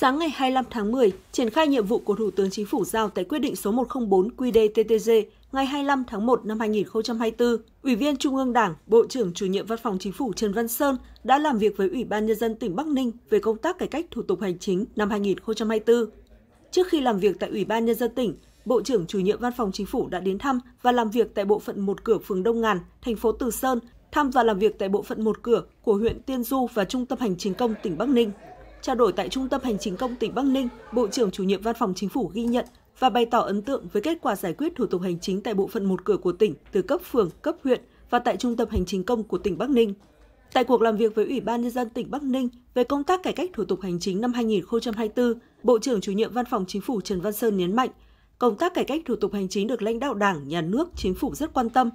Sáng ngày 25 tháng 10, triển khai nhiệm vụ của Thủ tướng Chính phủ giao tại quyết định số 104 QĐ-TTG ngày 25 tháng 1 năm 2024, Ủy viên Trung ương Đảng, Bộ trưởng Chủ nhiệm Văn phòng Chính phủ Trần Văn Sơn đã làm việc với Ủy ban Nhân dân tỉnh Bắc Ninh về công tác cải cách thủ tục hành chính năm 2024. Trước khi làm việc tại Ủy ban Nhân dân tỉnh, Bộ trưởng Chủ nhiệm Văn phòng Chính phủ đã đến thăm và làm việc tại bộ phận một cửa phường Đông Ngàn, thành phố Từ Sơn, thăm và làm việc tại bộ phận một cửa của huyện Tiên Du và Trung tâm Hành chính công tỉnh Bắc Ninh. Trao đổi tại Trung tâm Hành chính công tỉnh Bắc Ninh, Bộ trưởng chủ nhiệm Văn phòng Chính phủ ghi nhận và bày tỏ ấn tượng với kết quả giải quyết thủ tục hành chính tại bộ phận một cửa của tỉnh từ cấp phường, cấp huyện và tại Trung tâm Hành chính công của tỉnh Bắc Ninh. Tại cuộc làm việc với Ủy ban Nhân dân tỉnh Bắc Ninh về công tác cải cách thủ tục hành chính năm 2024, Bộ trưởng chủ nhiệm Văn phòng Chính phủ Trần Văn Sơn nhấn mạnh, công tác cải cách thủ tục hành chính được lãnh đạo Đảng, Nhà nước, Chính phủ rất quan tâm,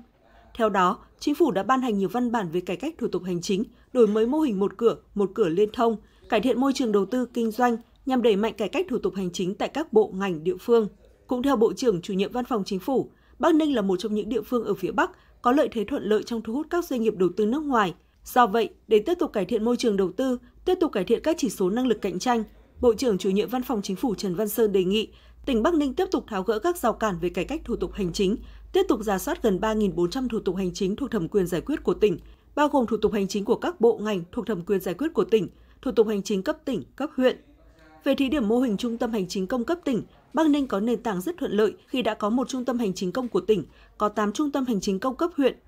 theo đó, chính phủ đã ban hành nhiều văn bản về cải cách thủ tục hành chính, đổi mới mô hình một cửa, một cửa liên thông, cải thiện môi trường đầu tư kinh doanh nhằm đẩy mạnh cải cách thủ tục hành chính tại các bộ ngành địa phương. Cũng theo Bộ trưởng chủ nhiệm Văn phòng Chính phủ, Bắc Ninh là một trong những địa phương ở phía Bắc có lợi thế thuận lợi trong thu hút các doanh nghiệp đầu tư nước ngoài. Do vậy, để tiếp tục cải thiện môi trường đầu tư, tiếp tục cải thiện các chỉ số năng lực cạnh tranh, Bộ trưởng chủ nhiệm Văn phòng Chính phủ Trần Văn Sơn đề nghị tỉnh Bắc Ninh tiếp tục tháo gỡ các rào cản về cải cách thủ tục hành chính, tiếp tục giả soát gần 3.400 thủ tục hành chính thuộc thẩm quyền giải quyết của tỉnh, bao gồm thủ tục hành chính của các bộ ngành thuộc thẩm quyền giải quyết của tỉnh, thủ tục hành chính cấp tỉnh, cấp huyện. Về thí điểm mô hình trung tâm hành chính công cấp tỉnh, Bắc Ninh có nền tảng rất thuận lợi khi đã có một trung tâm hành chính công của tỉnh, có 8 trung tâm hành chính công cấp huyện.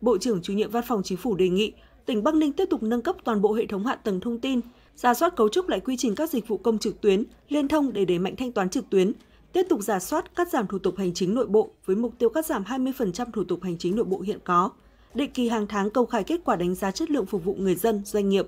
Bộ trưởng chủ nhiệm Văn phòng Chính phủ đề nghị tỉnh Bắc Ninh tiếp tục nâng cấp toàn bộ hệ thống hạ tầng thông tin, ra soát cấu trúc lại quy trình các dịch vụ công trực tuyến, liên thông để đẩy mạnh thanh toán trực tuyến, tiếp tục giả soát cắt giảm thủ tục hành chính nội bộ với mục tiêu cắt giảm 20% thủ tục hành chính nội bộ hiện có, định kỳ hàng tháng công khai kết quả đánh giá chất lượng phục vụ người dân, doanh nghiệp.